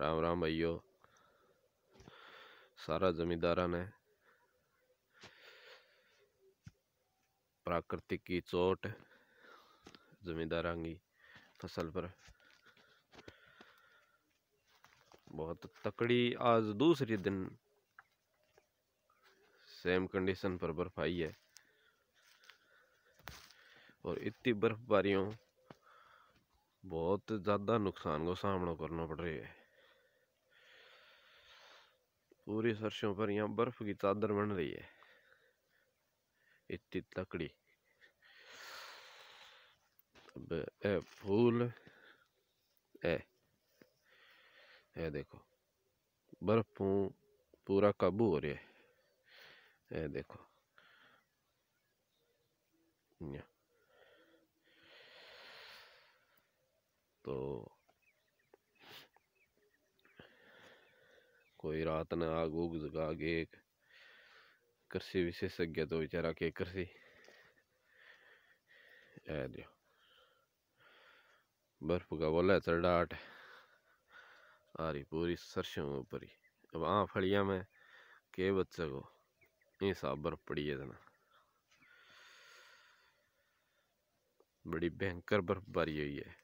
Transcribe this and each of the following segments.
राम राम भैयो सारा जमींदारा ने प्राकृतिक की चोट जमींदारा की फसल पर बहुत तकड़ी आज दूसरे दिन सेम कंडीशन पर बर्फ आई है और इतनी बर्फबारियों बहुत ज़्यादा नुकसान को सामना करना पड़ रहा है पूरी सरसों पर यहाँ बर्फ़ की चादर बन रही है इतनी तकड़ी अब ए फूल ए ए देखो बर्फ पूरा काबू हो रहा है ए देखो तो कोई रात न आग उग जगा के कृषि विशेषज्ञ तो बेचारा के कृषि बर्फ का बोला चढ़ाट आ रही पूरी सरसों ऊपर ही अब आ फलिया में के बच्चे को ये साफ बर्फ पड़ी है जना बड़ी भयंकर बर्फबारी हुई है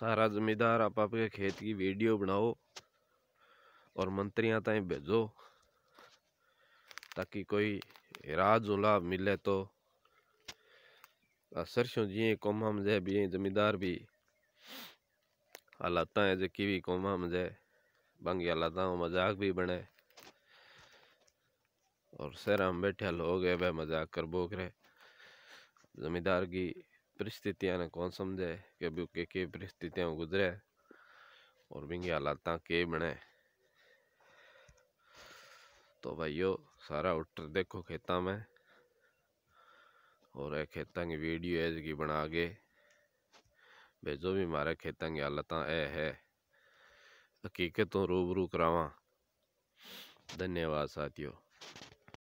सारा जमींदार आप आपके खेत की वीडियो बनाओ और मंत्रियों ताई भेजो ताकि कोई राज लाभ मिले तो सरसों जी कौम मजे भी जमींदार भी हालात है जी भी कौम मजे बाकी हालात मजाक भी बने और शहर में बैठे लोग है वह मजाक कर बोक जमींदार की परिस्थितियां ने कौन समझे कि अभी के के परिस्थितियां गुजरे और बिंगे हालात के बने तो भाइयों सारा उठर देखो खेता में और खेता की वीडियो है जी बना के भेजो भी मारे खेता की हालत ए है हकीकत तो रूबरू करावा धन्यवाद साथियों